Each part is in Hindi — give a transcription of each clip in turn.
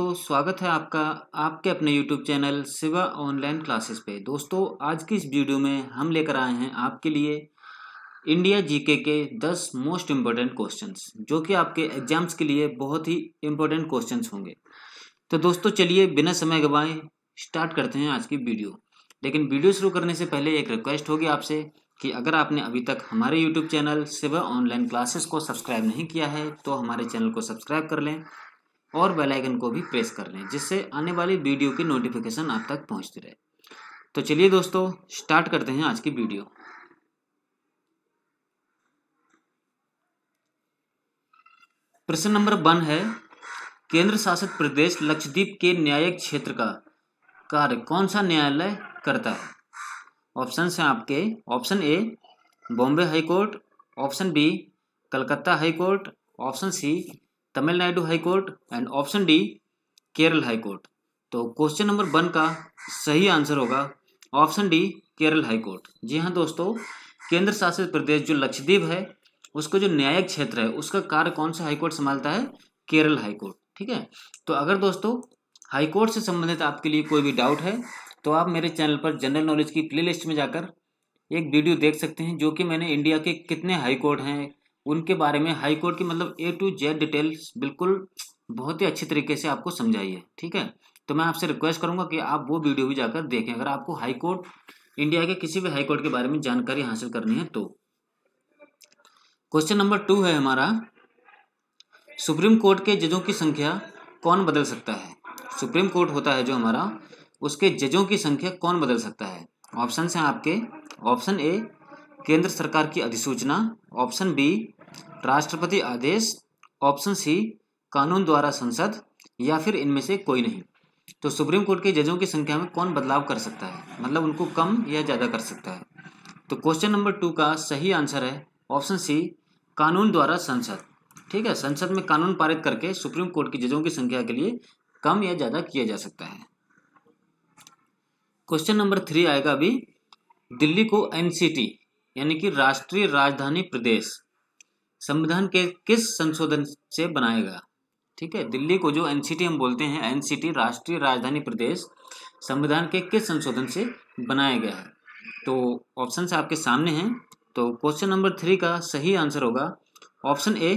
दोस्तों स्वागत है आपका आपके अपने YouTube channel Shiva online classes पे दोस्तों आज की इस वीडियो में हम लेकर आए हैं आपके लिए इंडिया जीके के 10 मोस्ट इम्पोर्टेंट क्वेश्चंस जो कि आपके एग्जाम्स के लिए बहुत ही इम्पोर्टेंट क्वेश्चंस होंगे तो दोस्तों चलिए बिना समय गवाए स्टार्ट करते हैं आज की वीडियो लेकिन वीडियो शुरू करने से पहले एक रिक्वेस्ट होगी आपसे कि अगर आपने अभी तक हमारे YouTube channel Shiva online classes को सब्सक्राइब नहीं किया है तो हमारे चैनल को सब्सक्राइब कर लें और बेल आइकन को भी प्रेस कर लें जिससे आने वाली वीडियो की नोटिफिकेशन आप तक पहुंचती रहे तो चलिए दोस्तों स्टार्ट करते हैं आज की वीडियो प्रश्न नंबर वन है केंद्र शासित प्रदेश लक्षद्वीप के न्यायिक क्षेत्र का कार्य कौन सा न्यायालय करता है ऑप्शन हैं आपके option A Bombay high court option B Calcutta high court option C Tamil Nadu high court and option D Kerala high court तो क्वेश्चन नंबर वन का सही आंसर होगा option D Kerala high court जी हाँ दोस्तों केंद्र शासित प्रदेश जो लक्षद्वीप है उसको जो न्यायिक क्षेत्र है उसका कार्य कौन सा हाईकोर्ट संभालता है केरल हाईकोर्ट ठीक है तो अगर दोस्तों हाईकोर्ट से संबंधित आपके लिए कोई भी डाउट है तो आप मेरे चैनल पर जनरल नॉलेज की प्लेलिस्ट में जाकर एक वीडियो देख सकते हैं जो कि मैंने इंडिया के कितने हाई कोर्ट हैं उनके बारे में हाई कोर्ट की मतलब ए टू जेड डिटेल्स बिल्कुल बहुत ही अच्छे तरीके से आपको समझाई है ठीक है तो मैं आपसे रिक्वेस्ट करूंगा कि आप वो वीडियो भी जाकर देखें अगर आपको हाई कोर्ट इंडिया के किसी भी हाई कोर्ट के बारे में जानकारी हासिल करनी है तो क्वेश्चन नंबर टू है हमारा सुप्रीम कोर्ट के जजों की संख्या कौन बदल सकता है सुप्रीम कोर्ट होता है जो हमारा उसके जजों की संख्या कौन बदल सकता है ऑप्शन हैं आपके ऑप्शन ए केंद्र सरकार की अधिसूचना ऑप्शन बी राष्ट्रपति आदेश ऑप्शन सी कानून द्वारा संसद या फिर इनमें से कोई नहीं तो सुप्रीम कोर्ट के जजों की संख्या में कौन बदलाव कर सकता है मतलब उनको कम या ज़्यादा कर सकता है तो क्वेश्चन नंबर टू का सही आंसर है ऑप्शन सी कानून द्वारा संसद ठीक है संसद में कानून पारित करके सुप्रीम कोर्ट के जजों की संख्या के लिए कम या ज़्यादा किया जा सकता है क्वेश्चन नंबर थ्री आएगा अभी दिल्ली को एनसीटी यानी कि राष्ट्रीय राजधानी प्रदेश संविधान के किस संशोधन से बनाया गया ठीक है दिल्ली को जो एनसीटी हम बोलते हैं एनसीटी राष्ट्रीय राजधानी प्रदेश संविधान के किस संशोधन से बनाया गया है तो ऑप्शन आपके सामने हैं तो क्वेश्चन नंबर थ्री का सही आंसर होगा ऑप्शन ए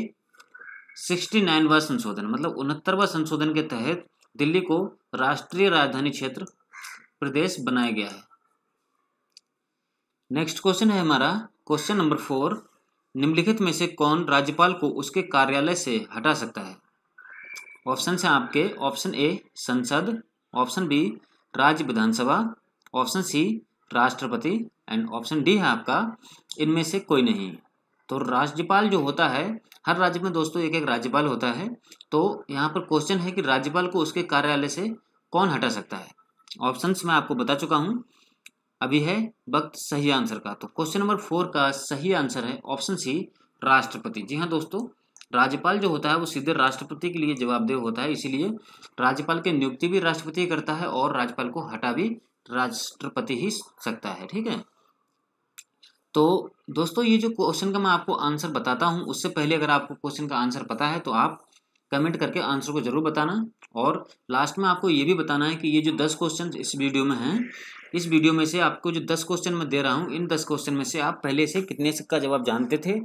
सिक्सटी नाइनवा संशोधन मतलब उनहत्तरवा संशोधन के तहत दिल्ली को राष्ट्रीय राजधानी क्षेत्र प्रदेश बनाया गया है नेक्स्ट क्वेश्चन है हमारा क्वेश्चन नंबर फोर निम्नलिखित में से कौन राज्यपाल को उसके कार्यालय से हटा सकता है ऑप्शन हैं आपके ऑप्शन ए संसद ऑप्शन बी राज्य विधानसभा ऑप्शन सी राष्ट्रपति एंड ऑप्शन डी है आपका इनमें से कोई नहीं तो राज्यपाल जो होता है हर राज्य में दोस्तों एक एक राज्यपाल होता है तो यहाँ पर क्वेश्चन है कि राज्यपाल को उसके कार्यालय से कौन हटा सकता है ऑप्शंस मैं आपको बता चुका हूँ अभी है वक्त सही आंसर का तो क्वेश्चन नंबर फोर का सही आंसर है ऑप्शन सी राष्ट्रपति जी हाँ दोस्तों राज्यपाल जो होता है वो सीधे राष्ट्रपति के लिए जवाबदेह होता है इसीलिए राज्यपाल की नियुक्ति भी राष्ट्रपति करता है और राज्यपाल को हटा भी राष्ट्रपति ही सकता है ठीक है तो दोस्तों ये जो क्वेश्चन का मैं आपको आंसर बताता हूँ उससे पहले अगर आपको क्वेश्चन का आंसर पता है तो आप कमेंट करके आंसर को जरूर बताना और लास्ट में आपको ये भी बताना है कि ये जो दस क्वेश्चन इस वीडियो में हैं इस वीडियो में से आपको जो दस क्वेश्चन मैं दे रहा हूँ इन दस क्वेश्चन में से आप पहले से कितने का जवाब जानते थे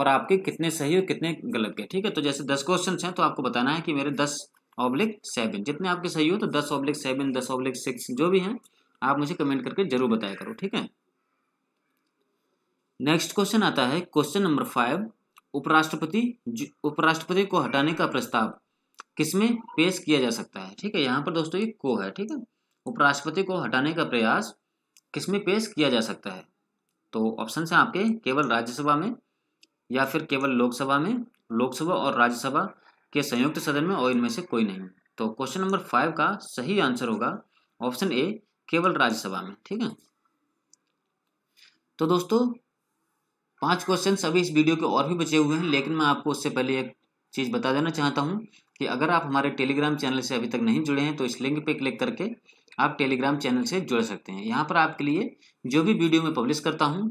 और आपके कितने सही और कितने गलत गए ठीक है तो जैसे दस क्वेश्चन हैं तो आपको बताना है कि मेरे दस ऑब्लिक सेवन जितने आपके सही हो तो दस ऑब्लिक सेवन दस ऑब्लिक सिक्स जो भी हैं आप मुझे कमेंट करके जरूर बताया करो ठीक है नेक्स्ट क्वेश्चन आता है क्वेश्चन नंबर फाइव उपराष्ट्रपति उपराष्ट्रपति को हटाने का प्रस्ताव किसमें पेश किया जा सकता है ठीक है यहाँ पर दोस्तों ये को है ठीक है उपराष्ट्रपति को हटाने का प्रयास किसमें पेश किया जा सकता है तो ऑप्शन है आपके केवल राज्यसभा में या फिर केवल लोकसभा में लोकसभा और राज्यसभा के संयुक्त सदन में और इनमें से कोई नहीं तो क्वेश्चन नंबर फाइव का सही आंसर होगा ऑप्शन ए केवल राज्यसभा में ठीक है तो दोस्तों पांच क्वेश्चन अभी इस वीडियो के और भी बचे हुए हैं लेकिन मैं आपको उससे पहले एक चीज़ बता देना चाहता हूँ कि अगर आप हमारे टेलीग्राम चैनल से अभी तक नहीं जुड़े हैं तो इस लिंक पर क्लिक करके आप टेलीग्राम चैनल से जुड़ सकते हैं यहाँ पर आपके लिए जो भी वीडियो मैं पब्लिश करता हूँ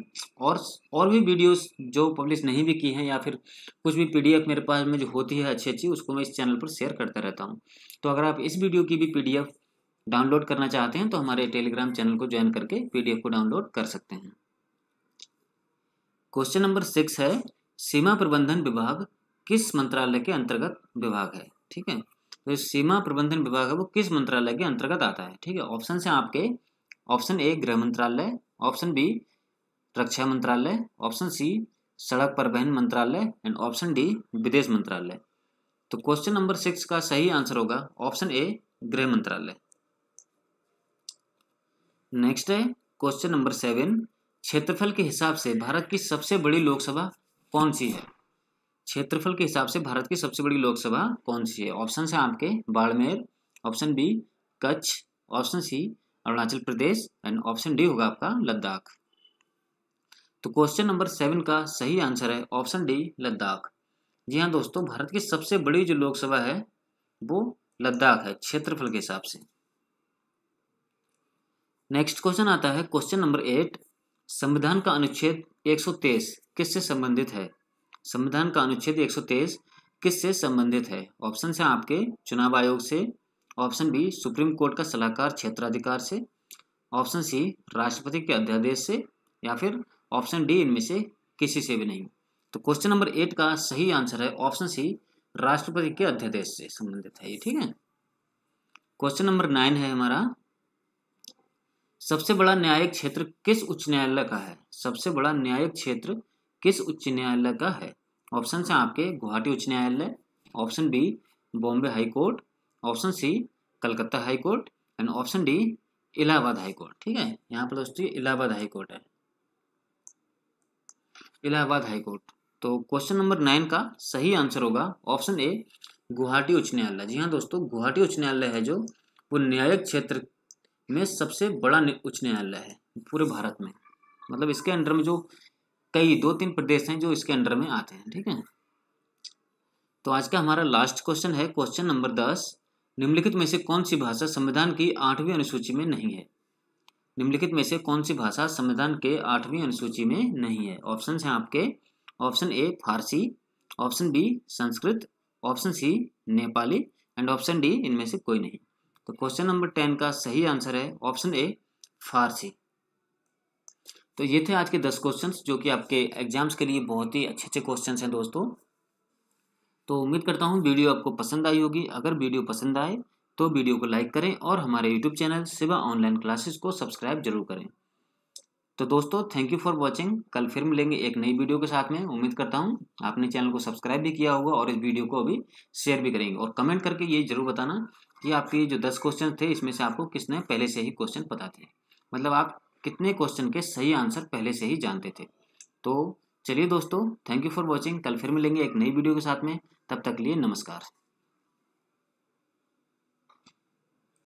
और और भी वीडियोस जो पब्लिश नहीं भी की हैं या फिर कुछ भी पीडीएफ मेरे पास में जो होती है अच्छी अच्छी उसको मैं इस चैनल पर शेयर करता रहता हूँ तो अगर आप इस वीडियो की भी पी डाउनलोड करना चाहते हैं तो हमारे टेलीग्राम चैनल को ज्वाइन करके पी को डाउनलोड कर सकते हैं क्वेश्चन नंबर सिक्स है सीमा प्रबंधन विभाग किस मंत्रालय के अंतर्गत विभाग है ठीक है तो सीमा प्रबंधन विभाग है वो किस मंत्रालय के अंतर्गत आता है ठीक है ऑप्शन है आपके ऑप्शन ए गृह मंत्रालय ऑप्शन बी रक्षा मंत्रालय ऑप्शन सी सड़क परिवहन मंत्रालय एंड ऑप्शन डी विदेश मंत्रालय तो क्वेश्चन नंबर सिक्स का सही आंसर होगा ऑप्शन ए गृह मंत्रालय नेक्स्ट है क्वेश्चन नंबर सेवन क्षेत्रफल के हिसाब से भारत की सबसे बड़ी लोकसभा कौन सी है क्षेत्रफल के हिसाब से भारत की सबसे बड़ी लोकसभा कौन सी है ऑप्शन है आपके Barmer option B Kutch option C Arunachal Pradesh and option D होगा आपका लद्दाख तो क्वेश्चन नंबर सेवन का सही आंसर है ऑप्शन डी लद्दाख जी हाँ दोस्तों भारत की सबसे बड़ी जो लोकसभा है वो लद्दाख है क्षेत्रफल के हिसाब से नेक्स्ट क्वेश्चन आता है क्वेश्चन नंबर एट संविधान का अनुच्छेद 123 किससे संबंधित है संविधान का अनुच्छेद 123 किससे संबंधित है ऑप्शन से आपके चुनाव आयोग से ऑप्शन बी सुप्रीम कोर्ट का सलाहकार क्षेत्राधिकार से ऑप्शन सी राष्ट्रपति के अध्यादेश से या फिर ऑप्शन डी इनमें से किसी से भी नहीं तो क्वेश्चन नंबर एट का सही आंसर है ऑप्शन सी राष्ट्रपति के अध्यादेश से संबंधित है ये ठीक है क्वेश्चन नंबर नाइन है हमारा सबसे बड़ा न्यायिक क्षेत्र किस उच्च न्यायालय का है सबसे बड़ा न्यायिक क्षेत्र किस उच्च न्यायालय का है ऑप्शन से आपके गुवाहाटी उच्च न्यायालय option B Bombay high court option C Calcutta high court and option D Allahabad high court ठीक है यहाँ पर दोस्तों इलाहाबाद हाई कोर्ट है इलाहाबाद हाई कोर्ट तो क्वेश्चन नंबर नाइन का सही आंसर होगा ऑप्शन ए गुवाहाटी उच्च न्यायालय जी हाँ दोस्तों गुवाहाटी उच्च न्यायालय है जो वो न्यायिक क्षेत्र में सबसे बड़ा उच्च न्यायालय है पूरे भारत में मतलब इसके अंडर में जो कई दो तीन प्रदेश हैं जो इसके अंडर में आते हैं ठीक है तो आज का हमारा लास्ट क्वेश्चन है क्वेश्चन नंबर दस निम्नलिखित में से कौन सी भाषा संविधान की आठवीं अनुसूची में नहीं है निम्नलिखित में से कौन सी भाषा संविधान के आठवीं अनुसूची में नहीं है ऑप्शन हैं आपके option A Farsi option B Sanskrit option C Nepali and option D इनमें से कोई नहीं तो क्वेश्चन नंबर टेन का सही आंसर है ऑप्शन ए फारसी तो ये थे आज के दस क्वेश्चंस जो कि आपके एग्जाम्स के लिए बहुत ही अच्छे अच्छे क्वेश्चंस हैं दोस्तों तो उम्मीद करता हूँ वीडियो आपको पसंद आई होगी अगर वीडियो पसंद आए तो वीडियो को लाइक करें और हमारे YouTube channel Siva online classes को सब्सक्राइब जरूर करें तो दोस्तों थैंक यू फॉर वॉचिंग कल फिर मिलेंगे एक नई वीडियो के साथ में उम्मीद करता हूँ आपने चैनल को सब्सक्राइब भी किया होगा और इस वीडियो को अभी शेयर भी करेंगे और कमेंट करके ये जरूर बताना ये आपके जो दस क्वेश्चन थे इसमें से आपको किसने पहले से ही क्वेश्चन पता थे मतलब आप कितने क्वेश्चन के सही आंसर पहले से ही जानते थे तो चलिए दोस्तों थैंक यू फॉर वॉचिंग कल फिर मिलेंगे एक नई वीडियो के साथ में तब तक लिए नमस्कार